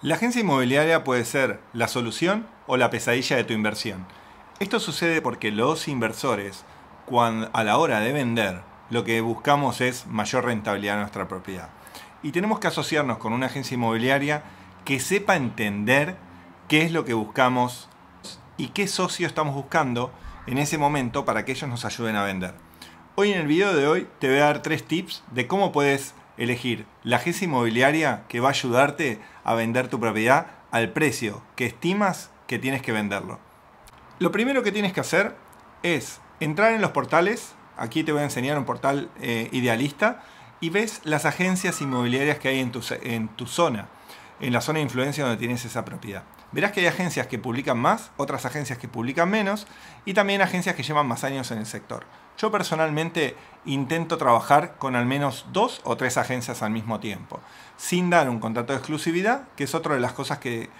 La agencia inmobiliaria puede ser la solución o la pesadilla de tu inversión. Esto sucede porque los inversores, cuando, a la hora de vender, lo que buscamos es mayor rentabilidad de nuestra propiedad. Y tenemos que asociarnos con una agencia inmobiliaria que sepa entender qué es lo que buscamos y qué socio estamos buscando en ese momento para que ellos nos ayuden a vender. Hoy en el video de hoy te voy a dar tres tips de cómo puedes elegir la agencia inmobiliaria que va a ayudarte a vender tu propiedad al precio que estimas que tienes que venderlo. Lo primero que tienes que hacer es entrar en los portales, aquí te voy a enseñar un portal eh, idealista, y ves las agencias inmobiliarias que hay en en tu zona, en la zona de influencia donde tienes esa propiedad verás que hay agencias que publican más, otras agencias que publican menos y también agencias que llevan más años en el sector. Yo personalmente intento trabajar con al menos dos o tres agencias al mismo tiempo, sin dar un contrato de exclusividad, que es otra de las cosas que,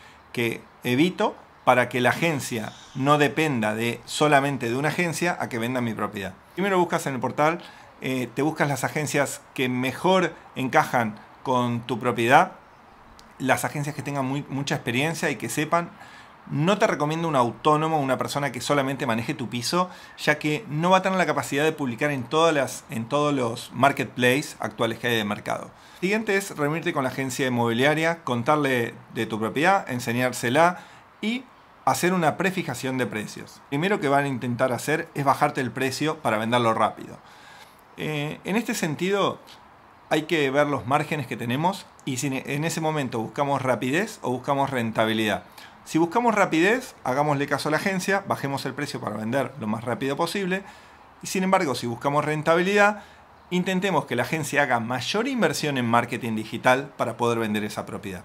evito para que la agencia no dependa de solamente de una agencia a que venda mi propiedad. Primero buscas en el portal, eh, te buscas las agencias que mejor encajan con tu propiedad, las agencias que tengan mucha experiencia y que sepan, no te recomiendo un autónomo, una persona que solamente maneje tu piso, ya que no va a tener la capacidad de publicar en, todas todos los marketplaces actuales que hay de mercado. Siguiente es reunirte con la agencia inmobiliaria, contarle de tu propiedad, enseñársela y hacer una prefijación de precios. Primero que van a intentar hacer es bajarte el precio para venderlo rápido. Eh, en este sentido, hay que ver los márgenes que tenemos y si en ese momento buscamos rapidez o buscamos rentabilidad. Si buscamos rapidez, hagámosle caso a la agencia, bajemos el precio para vender lo más rápido posible. Y sin embargo, si buscamos rentabilidad, intentemos que la agencia haga mayor inversión en marketing digital para poder vender esa propiedad.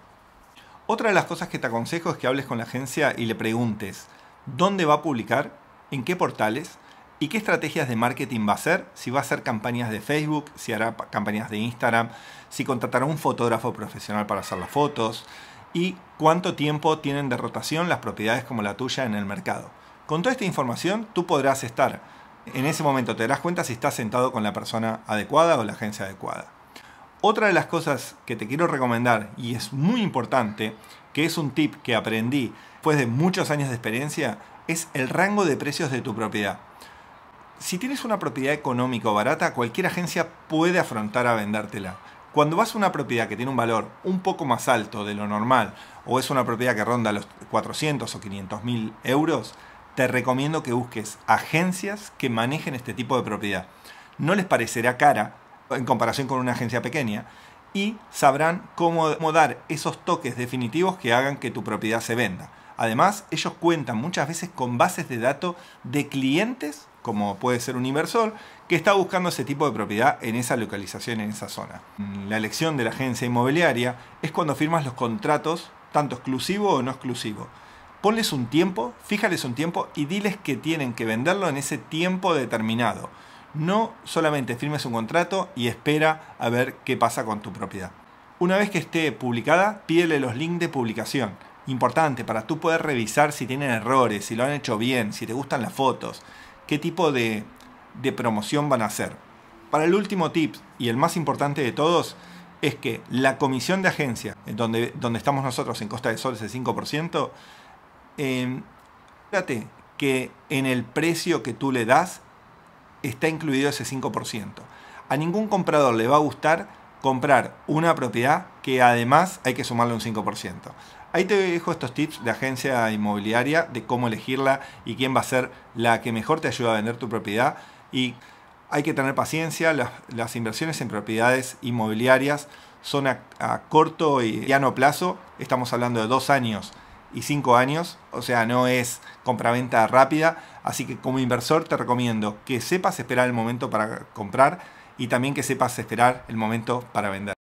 Otra de las cosas que te aconsejo es que hables con la agencia y le preguntes dónde va a publicar, en qué portales, ¿Y qué estrategias de marketing va a hacer? Si va a hacer campañas de Facebook, si hará campañas de Instagram, si contratará un fotógrafo profesional para hacer las fotos y cuánto tiempo tienen de rotación las propiedades como la tuya en el mercado. Con toda esta información tú podrás estar. En ese momento te darás cuenta si estás sentado con la persona adecuada o la agencia adecuada. Otra de las cosas que te quiero recomendar y es muy importante, que es un tip que aprendí después de muchos años de experiencia, es el rango de precios de tu propiedad. Si tienes una propiedad económica o barata, cualquier agencia puede afrontar a vendértela. Cuando vas a una propiedad que tiene un valor un poco más alto de lo normal o es una propiedad que ronda los 400 o 500 mil euros, te recomiendo que busques agencias que manejen este tipo de propiedad. No les parecerá cara en comparación con una agencia pequeña y sabrán cómo dar esos toques definitivos que hagan que tu propiedad se venda. Además, ellos cuentan muchas veces con bases de datos de clientes como puede ser un inversor, que está buscando ese tipo de propiedad en esa localización, en esa zona. Mm, la elección de la agencia inmobiliaria es cuando firmas los contratos, tanto exclusivo o no exclusivo. Ponles un tiempo, fíjales un tiempo y diles que tienen que venderlo en ese tiempo determinado. No solamente firmes un contrato y espera a ver qué pasa con tu propiedad. Una vez que esté publicada, pídele los links de publicación. Importante para tú poder revisar si tienen errores, si lo han hecho bien, si te gustan las fotos, qué tipo de, promoción van a hacer. Para el último tip y el más importante de todos es que la comisión de agencia, donde, donde estamos nosotros en Costa de Sol es el 5%, fíjate que en el precio que tú le das está incluido ese 5%. A ningún comprador le va a gustar comprar una propiedad que además hay que sumarle un 5%. Ahí te dejo estos tips de agencia inmobiliaria, de cómo elegirla y quién va a ser la que mejor te ayuda a vender tu propiedad. Y hay que tener paciencia, las, inversiones en propiedades inmobiliarias son a, corto y llano plazo, estamos hablando de dos años y cinco años, o sea, no es compra-venta rápida, así que como inversor te recomiendo que sepas esperar el momento para comprar y también que sepas esperar el momento para vender.